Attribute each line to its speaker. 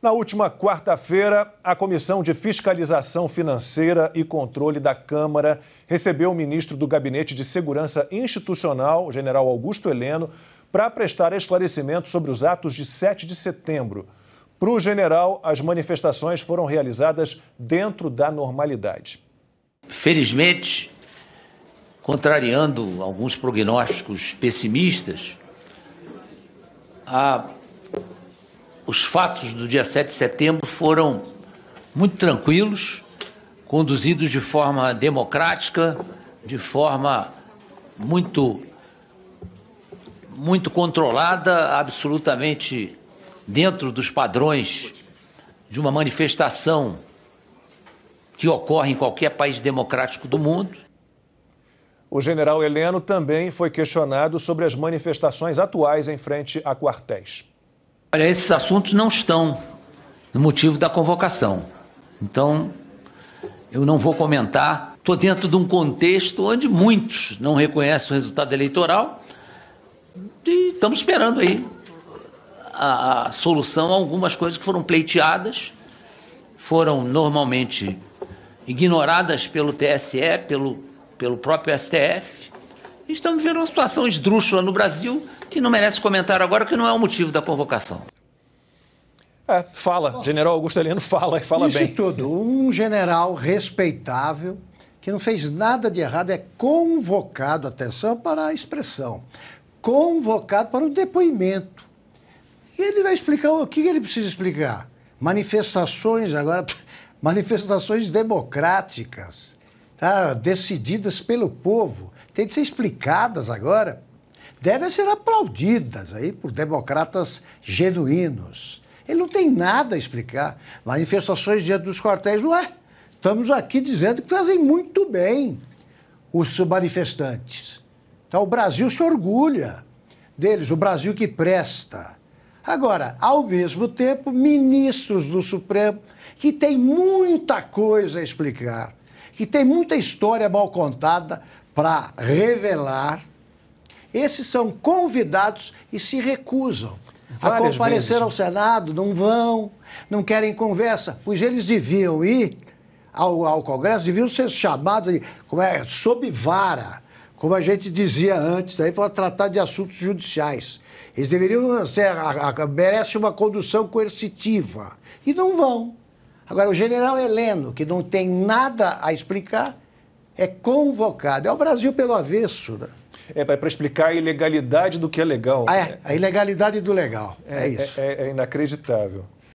Speaker 1: Na última quarta-feira, a Comissão de Fiscalização Financeira e Controle da Câmara recebeu o ministro do Gabinete de Segurança Institucional, general Augusto Heleno, para prestar esclarecimento sobre os atos de 7 de setembro. Para o general, as manifestações foram realizadas dentro da normalidade.
Speaker 2: Felizmente, contrariando alguns prognósticos pessimistas, a os fatos do dia 7 de setembro foram muito tranquilos, conduzidos de forma democrática, de forma muito muito controlada, absolutamente dentro dos padrões de uma manifestação que ocorre em qualquer país
Speaker 1: democrático do mundo. O general Heleno também foi questionado sobre as manifestações atuais em frente a quartéis.
Speaker 2: Olha, esses assuntos não estão no motivo da convocação. Então, eu não vou comentar. Estou dentro de um contexto onde muitos não reconhecem o resultado eleitoral e estamos esperando aí a, solução a algumas coisas que foram pleiteadas, foram normalmente ignoradas pelo TSE, pelo, pelo próprio STF, estamos vivendo uma situação esdrúxula no Brasil que não merece comentário agora, que não é o motivo da convocação.
Speaker 1: É, fala, general Augusto Heleno fala e fala Isso bem. Isso
Speaker 3: tudo, um general respeitável, que não fez nada de errado, é convocado, atenção para a expressão, convocado para um depoimento. E ele vai explicar o que ele precisa explicar. Manifestações agora, manifestações democráticas, tá? decididas pelo povo têm de ser explicadas agora, devem ser aplaudidas aí por democratas genuínos. Ele não tem nada a explicar. Manifestações diante dos quartéis, ué, estamos aqui dizendo que fazem muito bem os manifestantes. Então o Brasil se orgulha deles, o Brasil que presta. Agora, ao mesmo tempo, ministros do Supremo que tem muita coisa a explicar, que tem muita história mal contada para revelar, esses são convidados e se recusam Várias a comparecer vezes. Né? ao Senado, não vão, não querem conversa, pois eles deviam ir ao, ao Congresso, deviam ser chamados, como é, sob vara, como a gente dizia antes, para tratar de assuntos judiciais. Eles deveriam ser, assim, merece uma condução coercitiva. E não vão. Agora, o general Heleno, que não tem nada a explicar, é convocado. É o Brasil pelo avesso. Né?
Speaker 1: É para explicar a ilegalidade
Speaker 3: do que é legal. Ah, é, a ilegalidade do legal. É, é isso.
Speaker 1: É, é, é inacreditável.